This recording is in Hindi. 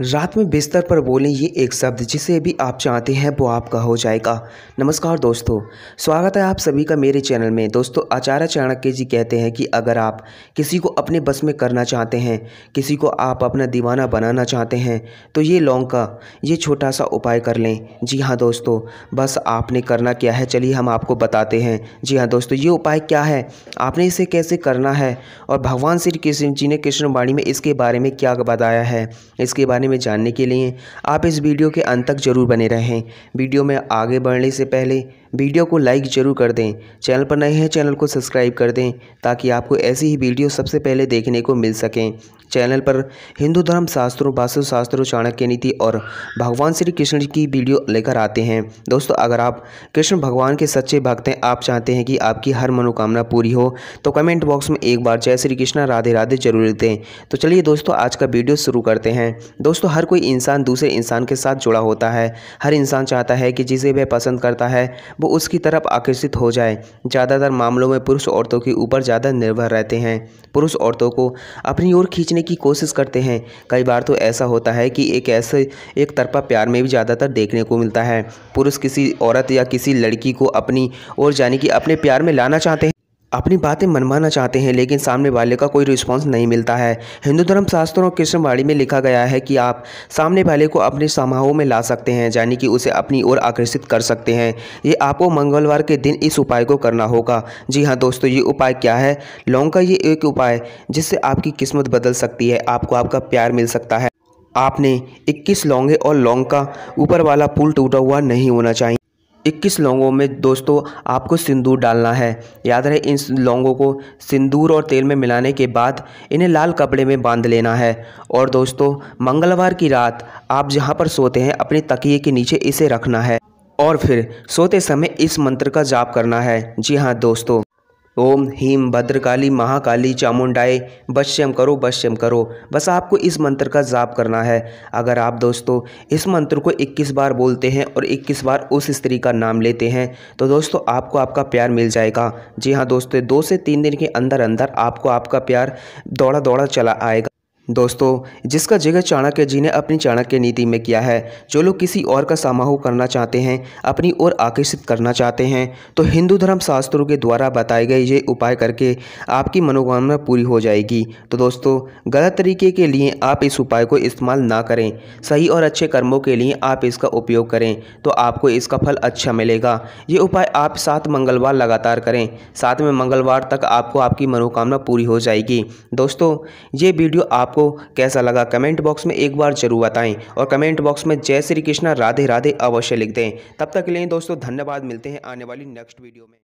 रात में बिस्तर पर बोलें ये एक शब्द जिसे भी आप चाहते हैं वो आपका हो जाएगा नमस्कार दोस्तों स्वागत है आप सभी का मेरे चैनल में दोस्तों आचार्य चाणक्य जी कहते हैं कि अगर आप किसी को अपने बस में करना चाहते हैं किसी को आप अपना दीवाना बनाना चाहते हैं तो ये लौंग का ये छोटा सा उपाय कर लें जी हाँ दोस्तों बस आपने करना क्या है चलिए हम आपको बताते हैं जी हाँ दोस्तों ये उपाय क्या है आपने इसे कैसे करना है और भगवान श्री कृष्ण जी ने कृष्णवाणी में इसके बारे में क्या बताया है इसके बारे में जानने के लिए आप इस वीडियो के अंत तक ज़रूर बने रहें वीडियो में आगे बढ़ने से पहले वीडियो को लाइक ज़रूर कर दें चैनल पर नए हैं चैनल को सब्सक्राइब कर दें ताकि आपको ऐसी ही वीडियो सबसे पहले देखने को मिल सकें चैनल पर हिंदू धर्म शास्त्रों वास्तु शास्त्रों चाणक्य नीति और भगवान श्री कृष्ण की वीडियो लेकर आते हैं दोस्तों अगर आप कृष्ण भगवान के सच्चे भक्त हैं आप चाहते हैं कि आपकी हर मनोकामना पूरी हो तो कमेंट बॉक्स में एक बार जय श्री कृष्णा राधे राधे जरूर दें तो चलिए दोस्तों आज का वीडियो शुरू करते हैं दोस्तों हर कोई इंसान दूसरे इंसान के साथ जुड़ा होता है हर इंसान चाहता है कि जिसे वह पसंद करता है वो उसकी तरफ आकर्षित हो जाए ज़्यादातर मामलों में पुरुष औरतों के ऊपर ज़्यादा निर्भर रहते हैं पुरुष औरतों को अपनी ओर खींचने की कोशिश करते हैं कई बार तो ऐसा होता है कि एक ऐसे एक तरफा प्यार में भी ज़्यादातर देखने को मिलता है पुरुष किसी औरत या किसी लड़की को अपनी ओर जाने की अपने प्यार में लाना चाहते हैं अपनी बातें मनवाना चाहते हैं लेकिन सामने वाले का कोई रिस्पांस नहीं मिलता है हिंदू धर्म शास्त्रों और कृष्णवाणी में लिखा गया है कि आप सामने वाले को अपने समाहों में ला सकते हैं यानी कि उसे अपनी ओर आकर्षित कर सकते हैं ये आपको मंगलवार के दिन इस उपाय को करना होगा जी हाँ दोस्तों ये उपाय क्या है लौंग का ये एक उपाय जिससे आपकी किस्मत बदल सकती है आपको आपका प्यार मिल सकता है आपने इक्कीस लौंगे और लौंग का ऊपर वाला पुल टूटा हुआ नहीं होना चाहिए इक्कीस लौंगों में दोस्तों आपको सिंदूर डालना है याद रहे इन लौंगों को सिंदूर और तेल में मिलाने के बाद इन्हें लाल कपड़े में बांध लेना है और दोस्तों मंगलवार की रात आप जहाँ पर सोते हैं अपने तकिए के नीचे इसे रखना है और फिर सोते समय इस मंत्र का जाप करना है जी हाँ दोस्तों ओम हीम भद्रकाली महाकाली चामुंडाए बश्यम करो बश्यम करो बस आपको इस मंत्र का जाप करना है अगर आप दोस्तों इस मंत्र को 21 बार बोलते हैं और 21 बार उस स्त्री का नाम लेते हैं तो दोस्तों आपको आपका प्यार मिल जाएगा जी हाँ दोस्तों दो से तीन दिन के अंदर अंदर आपको आपका प्यार दौड़ा दौड़ा चला आएगा दोस्तों जिसका जगह चाणक्य जी ने अपनी चाणक्य नीति में किया है जो लोग किसी और का समाह करना चाहते हैं अपनी ओर आकर्षित करना चाहते हैं तो हिंदू धर्म शास्त्रों के द्वारा बताए गए ये उपाय करके आपकी मनोकामना पूरी हो जाएगी तो दोस्तों गलत तरीके के लिए आप इस उपाय को इस्तेमाल ना करें सही और अच्छे कर्मों के लिए आप इसका उपयोग करें तो आपको इसका फल अच्छा मिलेगा ये उपाय आप सात मंगलवार लगातार करें साथ में मंगलवार तक आपको आपकी मनोकामना पूरी हो जाएगी दोस्तों ये वीडियो आपको आपको कैसा लगा कमेंट बॉक्स में एक बार जरूर बताएं और कमेंट बॉक्स में जय श्री कृष्णा राधे राधे अवश्य लिख दें तब तक के लिए दोस्तों धन्यवाद मिलते हैं आने वाली नेक्स्ट वीडियो में